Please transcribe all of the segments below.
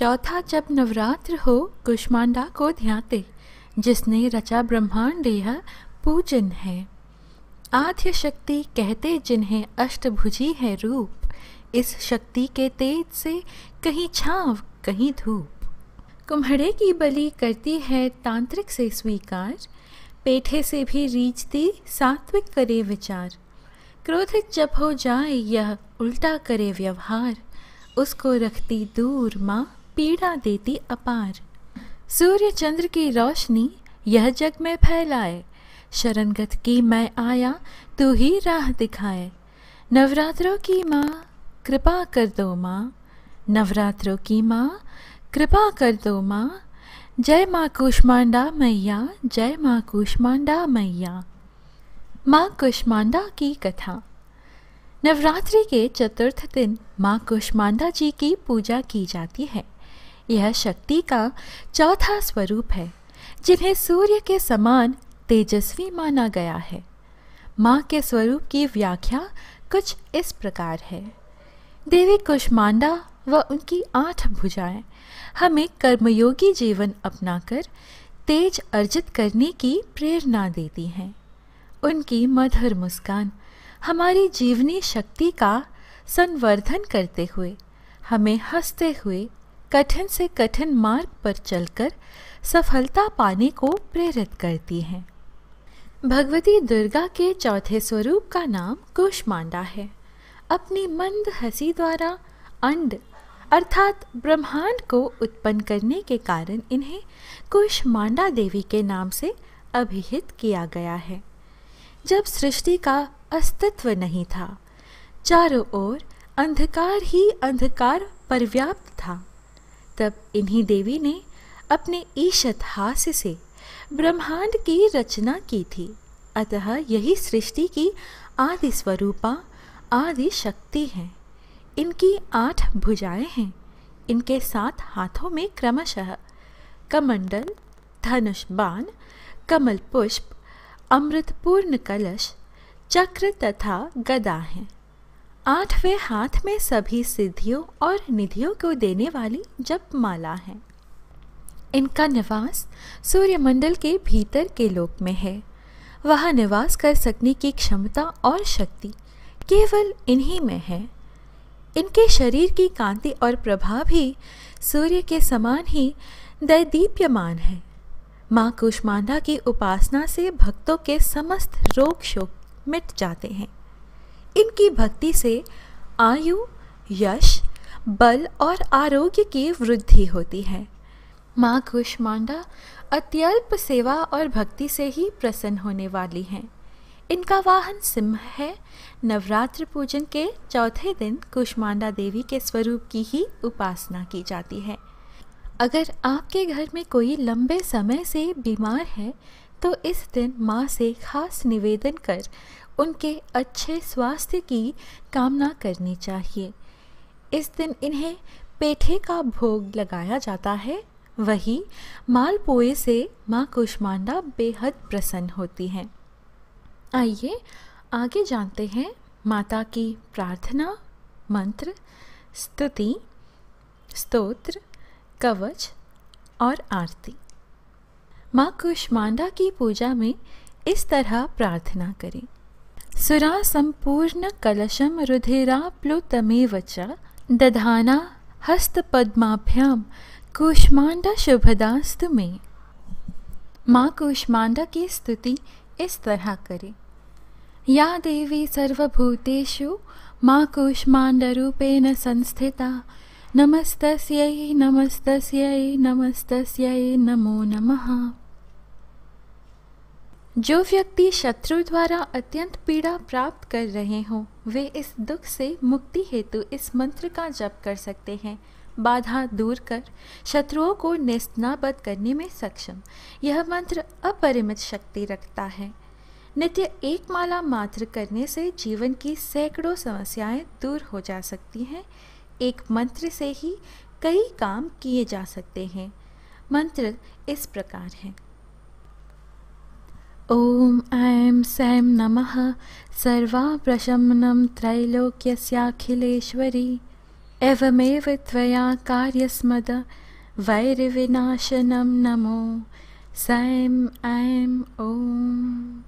चौथा जब नवरात्र हो कुष्मांडा को ध्याते जिसने रचा ब्रह्मांड यह पूजन है आद्य शक्ति कहते जिन्हें अष्टभुजी है रूप इस शक्ति के तेज से कहीं छाव कहीं धूप कुम्हड़े की बलि करती है तांत्रिक से स्वीकार पेठे से भी रीछती सात्विक करे विचार क्रोधित जब हो जाए यह उल्टा करे व्यवहार उसको रखती दूर माँ पीड़ा देती अपार सूर्य चंद्र की रोशनी यह जग में फैलाए शरणगत की मैं आया तू ही राह दिखाए नवरात्रों की माँ कृपा कर दो माँ नवरात्रों की माँ कृपा कर दो माँ जय माँ कुष्मांडा मैया जय माँ कुष्मांडा मैया माँ कुष्मांडा की कथा नवरात्रि के चतुर्थ दिन माँ कुष्मांडा जी की पूजा की जाती है यह शक्ति का चौथा स्वरूप है जिन्हें सूर्य के समान तेजस्वी माना गया है माँ के स्वरूप की व्याख्या कुछ इस प्रकार है देवी कुष्मांडा व उनकी आठ भुजाएं हमें कर्मयोगी जीवन अपनाकर तेज अर्जित करने की प्रेरणा देती हैं उनकी मधुर मुस्कान हमारी जीवनी शक्ति का संवर्धन करते हुए हमें हंसते हुए कठिन से कठिन मार्ग पर चलकर सफलता पाने को प्रेरित करती हैं भगवती दुर्गा के चौथे स्वरूप का नाम कुशमांडा है अपनी मंद हंसी द्वारा अंड अर्थात ब्रह्मांड को उत्पन्न करने के कारण इन्हें कुशमांडा देवी के नाम से अभिहित किया गया है जब सृष्टि का अस्तित्व नहीं था चारों ओर अंधकार ही अंधकार पर्याप्त था तब इन्हीं देवी ने अपने ईशत हास्य से ब्रह्मांड की रचना की थी अतः यही सृष्टि की आदि स्वरूपा आदि शक्ति है इनकी आठ भुजाएं हैं इनके सात हाथों में क्रमशः कमंडल धनुष बाण कमल पुष्प अमृतपूर्ण कलश चक्र तथा गदा हैं आठवें हाथ में सभी सिद्धियों और निधियों को देने वाली जप माला है इनका निवास सूर्यमंडल के भीतर के लोक में है वह निवास कर सकने की क्षमता और शक्ति केवल इन्हीं में है इनके शरीर की कांति और प्रभाव ही सूर्य के समान ही दीप्यमान है माँ कुष्मांडा की उपासना से भक्तों के समस्त रोग शोक मिट जाते हैं इनकी भक्ति से आयु यश बल और आरोग्य की वृद्धि होती है माँ कुष्मांडा अत्यल्प सेवा और भक्ति से ही प्रसन्न होने वाली हैं इनका वाहन सिंह है नवरात्र पूजन के चौथे दिन कुष्मांडा देवी के स्वरूप की ही उपासना की जाती है अगर आपके घर में कोई लंबे समय से बीमार है तो इस दिन माँ से खास निवेदन कर उनके अच्छे स्वास्थ्य की कामना करनी चाहिए इस दिन इन्हें पेठे का भोग लगाया जाता है वही मालपोए से माँ कुष्मांडा बेहद प्रसन्न होती हैं आइए आगे जानते हैं माता की प्रार्थना मंत्र स्तुति स्तोत्र कवच और आरती माँ कुष्मांडा की पूजा में इस तरह प्रार्थना करें सुरा सम्पूर्णकलशं प्लुतमेव च दधाना हस्तपद्माभ्यां कूष्माण्डाशुभदास्तु मे माँ कूष्मांडा की स्तुति इस तरह करें या देवी सर्वभूतेषु माँ कूष्माण्डरूपेण संस्थिता नमस्तस्यै नमस्तस्यै नमस्तस्यै नमो नमः जो व्यक्ति शत्रु द्वारा अत्यंत पीड़ा प्राप्त कर रहे हों वे इस दुख से मुक्ति हेतु इस मंत्र का जप कर सकते हैं बाधा दूर कर शत्रुओं को निस्नाबद करने में सक्षम यह मंत्र अपरिमित शक्ति रखता है नित्य एक माला मात्र करने से जीवन की सैकड़ों समस्याएं दूर हो जा सकती हैं एक मंत्र से ही कई काम किए जा सकते हैं मंत्र इस प्रकार है ओम ऐं सैं नमः सर्वा प्रशमनं त्रैलोक्यस्याखिलेश्वरी एवमेव त्वया कार्यस्मद वैरविनाशनं नमो सैं ऐं ॐ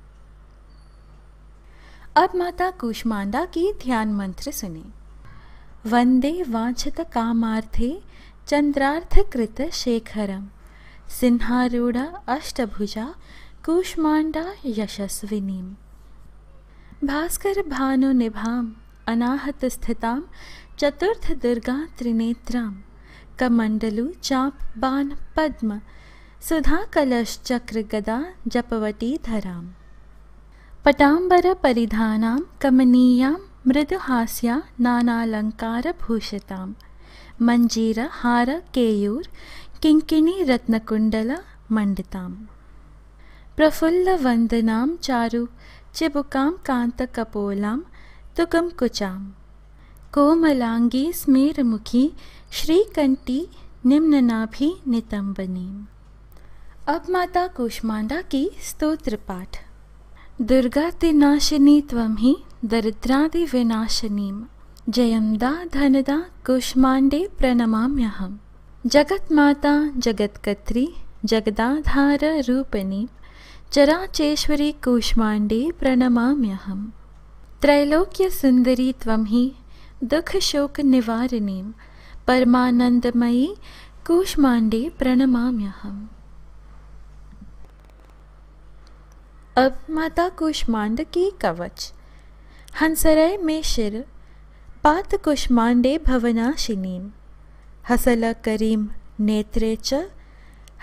अब माता कुष्मांडा की ध्यान मंत्र सुने वंदे वांछित कामार्थे चंद्रार्थ कृत शेखरम सिन्हारूढ़ अष्टभुजा कूष्मांडा यशस्विनीम् भास्करभानुनिभाम् अनाहतस्थितां चतुर्थदुर्गां त्रिनेत्रां कमण्डलु चाप बान पद्म सुधाकलश्चक्रगदा जपवटीधरां पटाम्बरपरिधानां कमनीयां मृदुहास्या नानालङ्कारभूषितां मञ्जीरहारकेयूर् किङ्किणीरत्नकुण्डलमण्डिताम् प्रफुल्लवन्दनां चारु चिबुकां कान्तकपोलां कुचां कोमलाङ्गी स्मेरमुखी अब माता कूष्माण्डा की स्तोत्रपाठ दुर्गातिनाशिनी त्वं हि दरिद्रादिविनाशिनीं जयं दा धनदा कूष्माण्डे प्रणमाम्यहं जगत्माता जगत्कर्त्री जगदाधाररूपिणी चराचेश्वरी कूष्माण्डे प्रणमाम्यहं त्रैलोक्यसुन्दरी त्वं हि दुःखशोकनिवारिणीं परमानन्दमयी कूष्माण्डे प्रणमाम्यहम् अब माता कुष्मांड की कवच हंसरय में शिर पात कुष्मांडे भवनाशिनीम हसला करीम नेत्रे च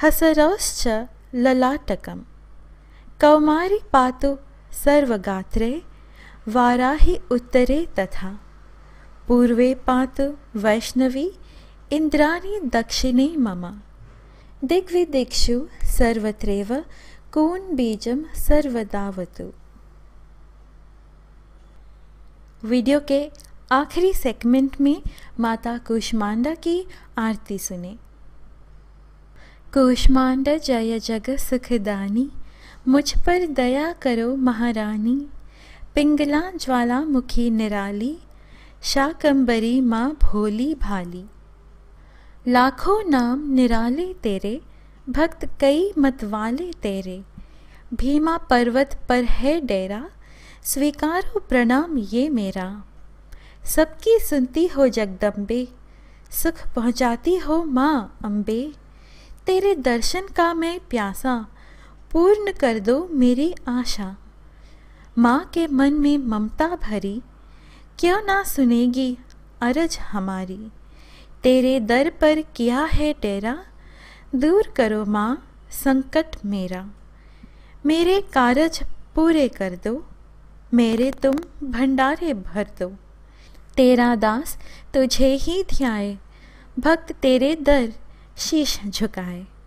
हसरौश्च ललाटकम् कौमारी पातु सर्वगात्रे वाराही उत्तरे तथा पूर्वे पातु वैष्णवी इंद्राणी दक्षिणे मम दिग्विदिक्षु कून बीजम सर्वदावतु वीडियो के आखिरी सेगमेंट में माता कुष्मांडा की आरती सुने कुष्मांडा जय जग सुखदानी मुझ पर दया करो महारानी पिंगला ज्वालामुखी निराली शाकंबरी माँ भोली भाली लाखों नाम निराले तेरे भक्त कई मतवाले तेरे भीमा पर्वत पर है डेरा स्वीकारो प्रणाम ये मेरा सबकी सुनती हो जगदम्बे सुख पहुंचाती हो माँ अम्बे तेरे दर्शन का मैं प्यासा पूर्ण कर दो मेरी आशा माँ के मन में ममता भरी क्यों ना सुनेगी अरज हमारी तेरे दर पर किया है तेरा दूर करो माँ संकट मेरा मेरे कारज पूरे कर दो मेरे तुम भंडारे भर दो तेरा दास तुझे ही ध्याए भक्त तेरे दर शीश झुकाए